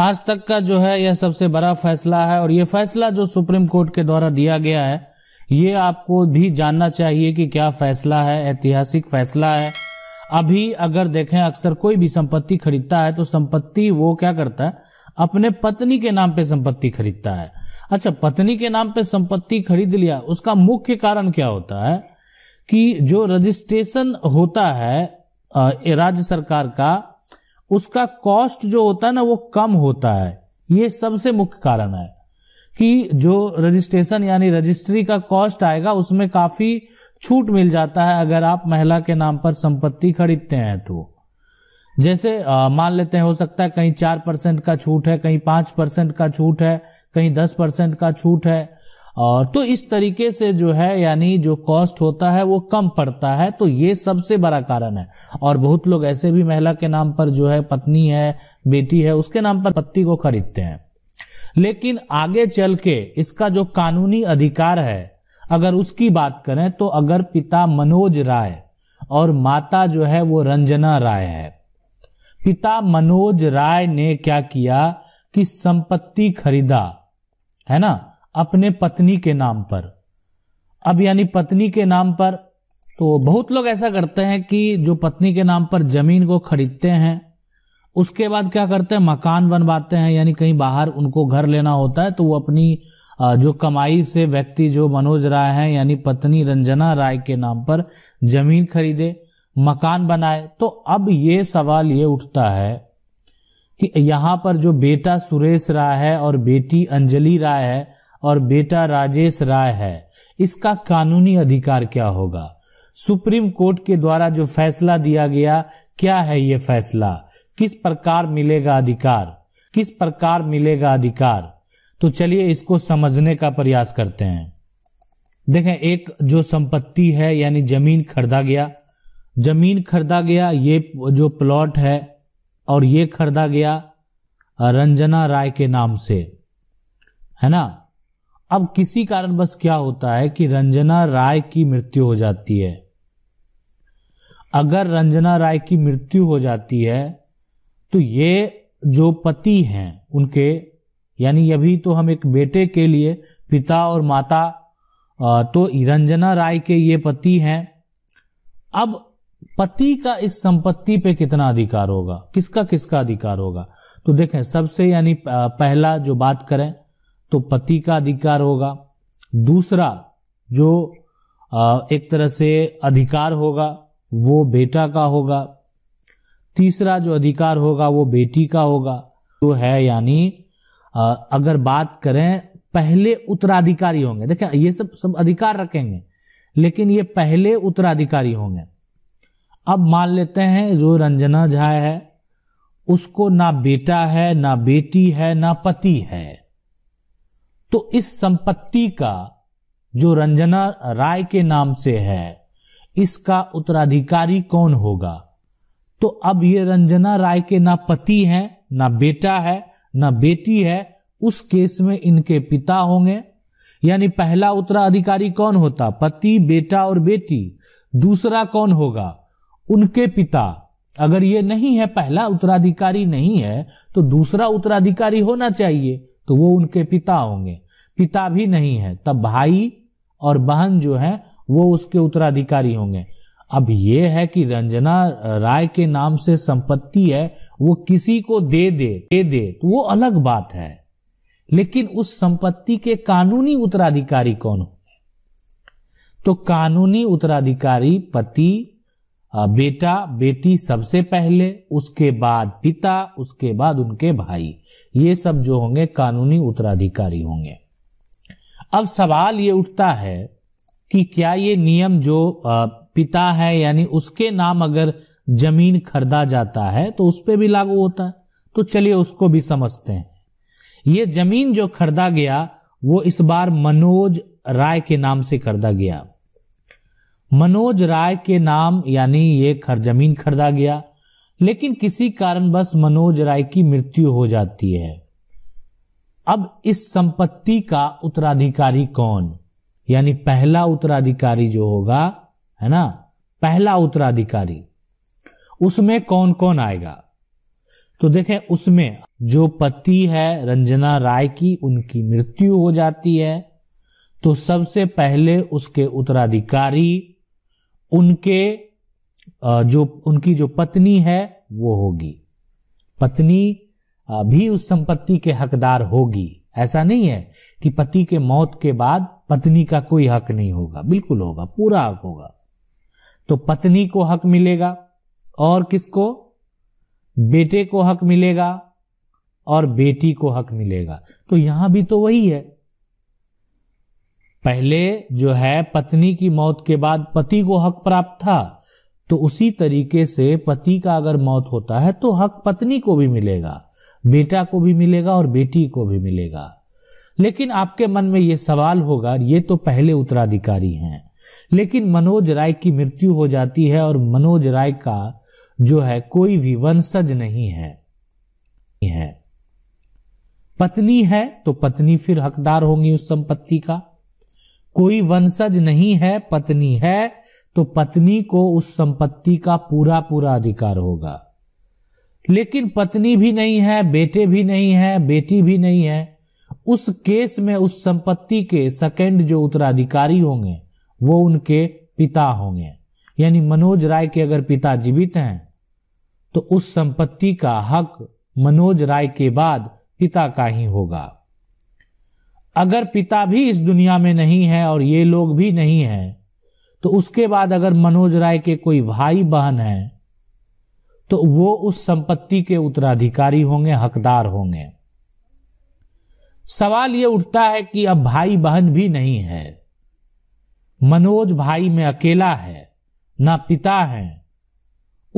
आज तक का जो है यह सबसे बड़ा फैसला है और यह फैसला जो सुप्रीम कोर्ट के द्वारा दिया गया है ये आपको भी जानना चाहिए कि क्या फैसला है ऐतिहासिक फैसला है अभी अगर देखें अक्सर कोई भी संपत्ति खरीदता है तो संपत्ति वो क्या करता है अपने पत्नी के नाम पे संपत्ति खरीदता है अच्छा पत्नी के नाम पे संपत्ति खरीद लिया उसका मुख्य कारण क्या होता है कि जो रजिस्ट्रेशन होता है राज्य सरकार का उसका कॉस्ट जो होता है ना वो कम होता है ये सबसे मुख्य कारण है कि जो रजिस्ट्रेशन यानी रजिस्ट्री का कॉस्ट आएगा उसमें काफी छूट मिल जाता है अगर आप महिला के नाम पर संपत्ति खरीदते हैं तो जैसे मान लेते हैं हो सकता है कहीं चार परसेंट का छूट है कहीं पांच परसेंट का छूट है कहीं दस परसेंट का छूट है और तो इस तरीके से जो है यानी जो कॉस्ट होता है वो कम पड़ता है तो ये सबसे बड़ा कारण है और बहुत लोग ऐसे भी महिला के नाम पर जो है पत्नी है बेटी है उसके नाम पर पत्ती को खरीदते हैं लेकिन आगे चल के इसका जो कानूनी अधिकार है अगर उसकी बात करें तो अगर पिता मनोज राय और माता जो है वो रंजना राय है पिता मनोज राय ने क्या किया कि संपत्ति खरीदा है ना अपने पत्नी के नाम पर अब यानी पत्नी के नाम पर तो बहुत लोग ऐसा करते हैं कि जो पत्नी के नाम पर जमीन को खरीदते हैं उसके बाद क्या करते हैं मकान बनवाते हैं यानी कहीं बाहर उनको घर लेना होता है तो वो अपनी जो कमाई से व्यक्ति जो मनोज राय है यानी पत्नी रंजना राय के नाम पर जमीन खरीदे मकान बनाए तो अब ये सवाल ये उठता है कि यहां पर जो बेटा सुरेश राय है और बेटी अंजलि राय है और बेटा राजेश राय है इसका कानूनी अधिकार क्या होगा सुप्रीम कोर्ट के द्वारा जो फैसला दिया गया क्या है ये फैसला किस प्रकार मिलेगा अधिकार किस प्रकार मिलेगा अधिकार तो चलिए इसको समझने का प्रयास करते हैं देखें एक जो संपत्ति है यानी जमीन खरीदा गया जमीन खरीदा गया ये जो प्लॉट है और ये खरीदा गया रंजना राय के नाम से है ना अब किसी बस क्या होता है कि रंजना राय की मृत्यु हो जाती है अगर रंजना राय की मृत्यु हो जाती है तो ये जो पति हैं उनके यानी अभी तो हम एक बेटे के लिए पिता और माता तो रंजना राय के ये पति हैं अब पति का इस संपत्ति पे कितना अधिकार होगा किसका किसका अधिकार होगा तो देखें सबसे यानी पहला जो बात करें तो पति का अधिकार होगा दूसरा जो एक तरह से अधिकार होगा वो बेटा का होगा तीसरा जो अधिकार होगा वो बेटी का होगा जो तो है यानी अगर बात करें पहले उत्तराधिकारी होंगे देखिए ये सब सब अधिकार रखेंगे लेकिन ये पहले उत्तराधिकारी होंगे अब मान लेते हैं जो रंजना झा है उसको ना बेटा है ना बेटी है ना पति है तो इस संपत्ति का जो रंजना राय के नाम से है इसका उत्तराधिकारी कौन होगा तो अब ये रंजना राय के ना पति हैं ना बेटा है ना बेटी है उस केस में इनके पिता होंगे यानी पहला उत्तराधिकारी कौन होता पति बेटा और बेटी दूसरा कौन होगा उनके पिता अगर ये नहीं है पहला उत्तराधिकारी नहीं है तो दूसरा उत्तराधिकारी होना चाहिए तो वो उनके पिता होंगे पिता भी नहीं है तब भाई और बहन जो है वो उसके उत्तराधिकारी होंगे अब ये है कि रंजना राय के नाम से संपत्ति है वो किसी को दे दे दे दे तो वो अलग बात है लेकिन उस संपत्ति के कानूनी उत्तराधिकारी कौन होंगे तो कानूनी उत्तराधिकारी पति बेटा बेटी सबसे पहले उसके बाद पिता उसके बाद उनके भाई ये सब जो होंगे कानूनी उत्तराधिकारी होंगे अब सवाल ये उठता है कि क्या ये नियम जो पिता है यानी उसके नाम अगर जमीन खरीदा जाता है तो उस पर भी लागू होता है तो चलिए उसको भी समझते हैं ये जमीन जो खरीदा गया वो इस बार मनोज राय के नाम से खरीदा गया मनोज राय के नाम यानी ये खर जमीन खरीदा गया लेकिन किसी कारणवश मनोज राय की मृत्यु हो जाती है अब इस संपत्ति का उत्तराधिकारी कौन यानी पहला उत्तराधिकारी जो होगा है ना पहला उत्तराधिकारी उसमें कौन कौन आएगा तो देखें उसमें जो पति है रंजना राय की उनकी मृत्यु हो जाती है तो सबसे पहले उसके उत्तराधिकारी उनके जो उनकी जो पत्नी है वो होगी पत्नी भी उस संपत्ति के हकदार होगी ऐसा नहीं है कि पति के मौत के बाद पत्नी का कोई हक नहीं होगा बिल्कुल होगा पूरा हक होगा तो पत्नी को हक मिलेगा और किसको बेटे को हक मिलेगा और बेटी को हक मिलेगा तो यहां भी तो वही है पहले जो है पत्नी की मौत के बाद पति को हक प्राप्त था तो उसी तरीके से पति का अगर मौत होता है तो हक पत्नी को भी मिलेगा बेटा को भी मिलेगा और बेटी को भी मिलेगा लेकिन आपके मन में ये सवाल होगा ये तो पहले उत्तराधिकारी हैं लेकिन मनोज राय की मृत्यु हो जाती है और मनोज राय का जो है कोई भी वंशज नहीं है है पत्नी है तो पत्नी फिर हकदार होंगी उस संपत्ति का कोई वंशज नहीं है पत्नी है तो पत्नी को उस संपत्ति का पूरा पूरा अधिकार होगा लेकिन पत्नी भी नहीं है बेटे भी नहीं है बेटी भी नहीं है उस केस में उस संपत्ति के सेकंड जो उत्तराधिकारी होंगे वो उनके पिता होंगे यानी मनोज राय के अगर पिता जीवित हैं तो उस संपत्ति का हक मनोज राय के बाद पिता का ही होगा अगर पिता भी इस दुनिया में नहीं है और ये लोग भी नहीं है तो उसके बाद अगर मनोज राय के कोई भाई बहन है तो वो उस संपत्ति के उत्तराधिकारी होंगे हकदार होंगे सवाल ये उठता है कि अब भाई बहन भी नहीं है मनोज भाई में अकेला है ना पिता है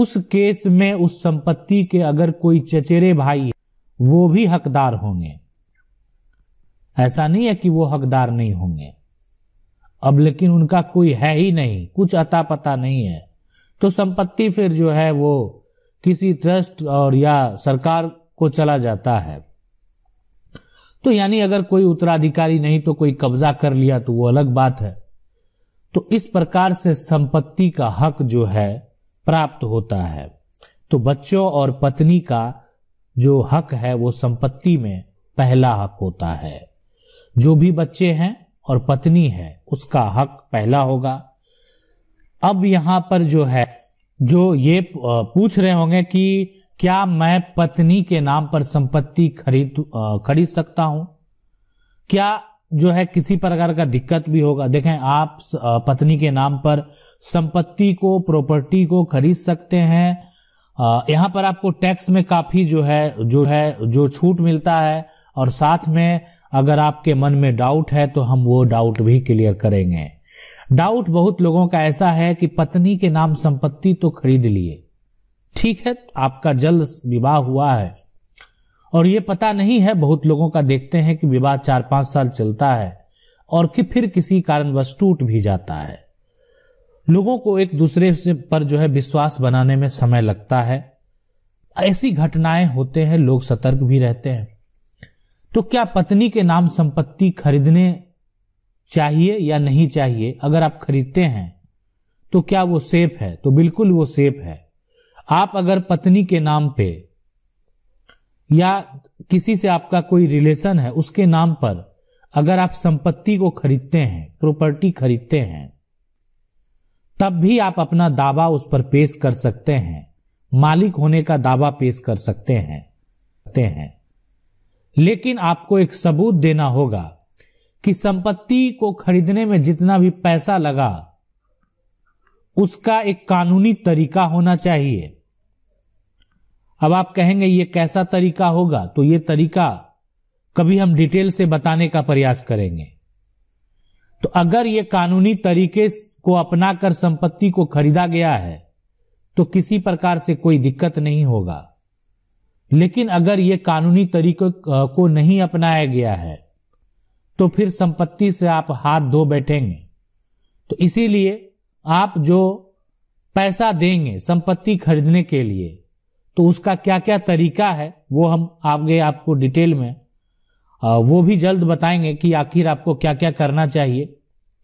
उस केस में उस संपत्ति के अगर कोई चचेरे भाई वो भी हकदार होंगे ऐसा नहीं है कि वो हकदार नहीं होंगे अब लेकिन उनका कोई है ही नहीं कुछ अता पता नहीं है तो संपत्ति फिर जो है वो किसी ट्रस्ट और या सरकार को चला जाता है तो यानी अगर कोई उत्तराधिकारी नहीं तो कोई कब्जा कर लिया तो वो अलग बात है तो इस प्रकार से संपत्ति का हक जो है प्राप्त होता है तो बच्चों और पत्नी का जो हक है वो संपत्ति में पहला हक होता है जो भी बच्चे हैं और पत्नी है उसका हक पहला होगा अब यहां पर जो है जो ये पूछ रहे होंगे कि क्या मैं पत्नी के नाम पर संपत्ति खरीद खरीद सकता हूं क्या जो है किसी प्रकार का दिक्कत भी होगा देखें आप पत्नी के नाम पर संपत्ति को प्रॉपर्टी को खरीद सकते हैं यहां पर आपको टैक्स में काफी जो है जो है जो छूट मिलता है और साथ में अगर आपके मन में डाउट है तो हम वो डाउट भी क्लियर करेंगे डाउट बहुत लोगों का ऐसा है कि पत्नी के नाम संपत्ति तो खरीद लिए ठीक है आपका जल्द विवाह हुआ है और ये पता नहीं है बहुत लोगों का देखते हैं कि विवाह चार पांच साल चलता है और कि फिर किसी कारणवश टूट भी जाता है लोगों को एक दूसरे से पर जो है विश्वास बनाने में समय लगता है ऐसी घटनाएं होते हैं लोग सतर्क भी रहते हैं तो क्या पत्नी के नाम संपत्ति खरीदने चाहिए या नहीं चाहिए अगर आप खरीदते हैं तो क्या वो सेफ है तो बिल्कुल वो सेफ है आप अगर पत्नी के नाम पे या किसी से आपका कोई रिलेशन है उसके नाम पर अगर आप संपत्ति को खरीदते हैं प्रॉपर्टी खरीदते हैं तब भी आप अपना दावा उस पर पेश कर सकते हैं मालिक होने का दावा पेश कर सकते हैं सकते हैं लेकिन आपको एक सबूत देना होगा कि संपत्ति को खरीदने में जितना भी पैसा लगा उसका एक कानूनी तरीका होना चाहिए अब आप कहेंगे ये कैसा तरीका होगा तो ये तरीका कभी हम डिटेल से बताने का प्रयास करेंगे तो अगर ये कानूनी तरीके को अपनाकर संपत्ति को खरीदा गया है तो किसी प्रकार से कोई दिक्कत नहीं होगा लेकिन अगर ये कानूनी तरीके को नहीं अपनाया गया है तो फिर संपत्ति से आप हाथ धो बैठेंगे तो इसीलिए आप जो पैसा देंगे संपत्ति खरीदने के लिए तो उसका क्या क्या तरीका है वो हम आगे आपको डिटेल में वो भी जल्द बताएंगे कि आखिर आपको क्या क्या करना चाहिए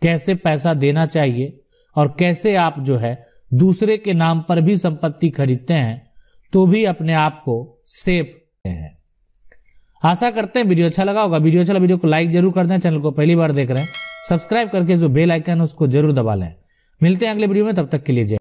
कैसे पैसा देना चाहिए और कैसे आप जो है दूसरे के नाम पर भी संपत्ति खरीदते हैं तो भी अपने आप को सेफ हैं आशा करते हैं वीडियो अच्छा लगा होगा वीडियो अच्छा लगा वीडियो को लाइक जरूर कर दें चैनल को पहली बार देख रहे हैं सब्सक्राइब करके जो बेल आइकन है उसको जरूर दबा लें मिलते हैं अगले वीडियो में तब तक के लिए